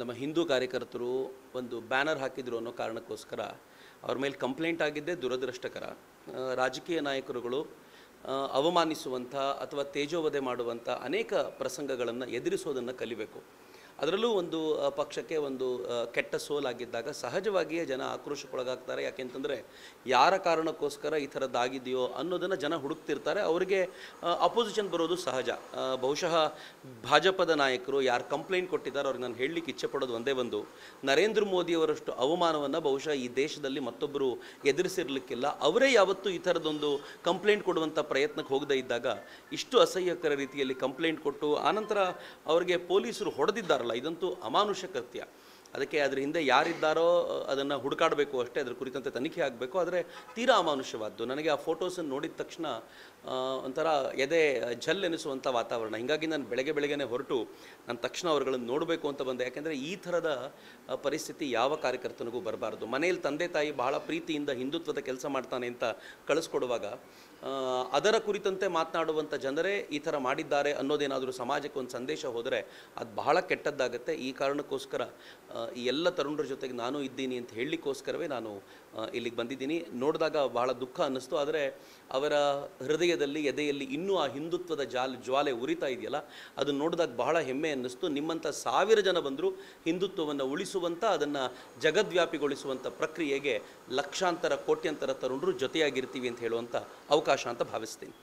ನಮ್ಮ ಹಿಂದೂ ಕಾರ್ಯಕರ್ತರು ಒಂದು ಬ್ಯಾನರ್ ಹಾಕಿದ್ರು ಅನ್ನೋ ಕಾರಣಕ್ಕೋಸ್ಕರ ಅವ್ರ ಮೇಲೆ ಕಂಪ್ಲೇಂಟ್ ಆಗಿದ್ದೇ ದುರದೃಷ್ಟಕರ ರಾಜಕೀಯ ನಾಯಕರುಗಳು ಅವಮಾನಿಸುವಂಥ ಅಥವಾ ತೇಜೋವಧೆ ಮಾಡುವಂಥ ಅನೇಕ ಪ್ರಸಂಗಗಳನ್ನು ಎದುರಿಸೋದನ್ನು ಕಲಿಬೇಕು ಅದರಲ್ಲೂ ಒಂದು ಪಕ್ಷಕ್ಕೆ ಒಂದು ಕೆಟ್ಟ ಸೋಲಾಗಿದ್ದಾಗ ಸಹಜವಾಗಿಯೇ ಜನ ಆಕ್ರೋಶಕ್ಕೊಳಗಾಗ್ತಾರೆ ಯಾಕೆಂತಂದರೆ ಯಾರ ಕಾರಣಕ್ಕೋಸ್ಕರ ಈ ಥರದ್ದಾಗಿದೆಯೋ ಅನ್ನೋದನ್ನು ಜನ ಹುಡುಕ್ತಿರ್ತಾರೆ ಅವರಿಗೆ ಅಪೋಸಿಷನ್ ಬರೋದು ಸಹಜ ಬಹುಶಃ ಭಾಜಪದ ನಾಯಕರು ಯಾರು ಕಂಪ್ಲೇಂಟ್ ಕೊಟ್ಟಿದ್ದಾರೆ ಅವ್ರಿಗೆ ನಾನು ಹೇಳಲಿಕ್ಕೆ ಇಚ್ಛೆ ಪಡೋದು ಒಂದೇ ಒಂದು ನರೇಂದ್ರ ಮೋದಿಯವರಷ್ಟು ಅವಮಾನವನ್ನು ಬಹುಶಃ ಈ ದೇಶದಲ್ಲಿ ಮತ್ತೊಬ್ಬರು ಎದುರಿಸಿರ್ಲಿಕ್ಕಿಲ್ಲ ಅವರೇ ಯಾವತ್ತೂ ಈ ಥರದೊಂದು ಕಂಪ್ಲೇಂಟ್ ಕೊಡುವಂಥ ಪ್ರಯತ್ನಕ್ಕೆ ಹೋಗದೇ ಇದ್ದಾಗ ಇಷ್ಟು ಅಸಹ್ಯಕರ ರೀತಿಯಲ್ಲಿ ಕಂಪ್ಲೇಂಟ್ ಕೊಟ್ಟು ಆನಂತರ ಅವರಿಗೆ ಪೊಲೀಸರು ಹೊಡೆದಿದ್ದಾರೆ ಇದಂತೂ ಅಮಾನುಷ ಕೃತ್ಯ ಅದಕ್ಕೆ ಅದರ ಹಿಂದೆ ಯಾರಿದ್ದಾರೋ ಅದನ್ನು ಹುಡುಕಾಡಬೇಕು ಅಷ್ಟೇ ಅದರ ಕುರಿತಂತೆ ತನಿಖೆ ಆಗಬೇಕು ಆದರೆ ತೀರಾ ಅಮಾನುಷ್ಯವಾದ್ದು ನನಗೆ ಆ ಫೋಟೋಸನ್ನು ನೋಡಿದ ತಕ್ಷಣ ಒಂಥರ ಎದೆ ಜಲ್ ಎನಿಸುವಂಥ ವಾತಾವರಣ ಹೀಗಾಗಿ ನಾನು ಬೆಳಗ್ಗೆ ಬೆಳಗ್ಗೆನೇ ಹೊರಟು ನಾನು ತಕ್ಷಣ ಅವರುಗಳನ್ನು ನೋಡಬೇಕು ಅಂತ ಬಂದೆ ಯಾಕೆಂದರೆ ಈ ಥರದ ಪರಿಸ್ಥಿತಿ ಯಾವ ಕಾರ್ಯಕರ್ತನಿಗೂ ಬರಬಾರ್ದು ಮನೆಯಲ್ಲಿ ತಂದೆ ತಾಯಿ ಬಹಳ ಪ್ರೀತಿಯಿಂದ ಹಿಂದುತ್ವದ ಕೆಲಸ ಮಾಡ್ತಾನೆ ಅಂತ ಕಳಿಸ್ಕೊಡುವಾಗ ಅದರ ಕುರಿತಂತೆ ಮಾತನಾಡುವಂಥ ಜನರೇ ಈ ಥರ ಮಾಡಿದ್ದಾರೆ ಅನ್ನೋದೇನಾದರೂ ಸಮಾಜಕ್ಕೆ ಒಂದು ಸಂದೇಶ ಹೋದರೆ ಅದು ಬಹಳ ಕೆಟ್ಟದ್ದಾಗುತ್ತೆ ಈ ಕಾರಣಕ್ಕೋಸ್ಕರ ಈ ಎಲ್ಲ ತರುಣರ ಜೊತೆಗೆ ನಾನು ಇದ್ದೀನಿ ಅಂತ ಹೇಳಲಿಕ್ಕೋಸ್ಕರವೇ ನಾನು ಇಲ್ಲಿಗೆ ಬಂದಿದ್ದೀನಿ ನೋಡಿದಾಗ ಬಹಳ ದುಃಖ ಅನ್ನಿಸ್ತು ಆದರೆ ಅವರ ಹೃದಯದಲ್ಲಿ ಎದೆಯಲ್ಲಿ ಇನ್ನೂ ಆ ಹಿಂದುತ್ವದ ಜಾಲ ಜ್ವಾಲೆ ಉರಿತಾ ಇದೆಯಲ್ಲ ಅದನ್ನು ನೋಡಿದಾಗ ಬಹಳ ಹೆಮ್ಮೆ ಅನ್ನಿಸ್ತು ನಿಮ್ಮಂಥ ಸಾವಿರ ಜನ ಬಂದರೂ ಹಿಂದುತ್ವವನ್ನು ಉಳಿಸುವಂಥ ಅದನ್ನು ಜಗದ್ವ್ಯಾಪಿಗೊಳಿಸುವಂಥ ಪ್ರಕ್ರಿಯೆಗೆ ಲಕ್ಷಾಂತರ ಕೋಟ್ಯಂತರ ತರುಣರು ಜೊತೆಯಾಗಿರ್ತೀವಿ ಅಂತ ಹೇಳುವಂಥ ಅವಕಾಶ ಅಂತ ಭಾವಿಸ್ತೀನಿ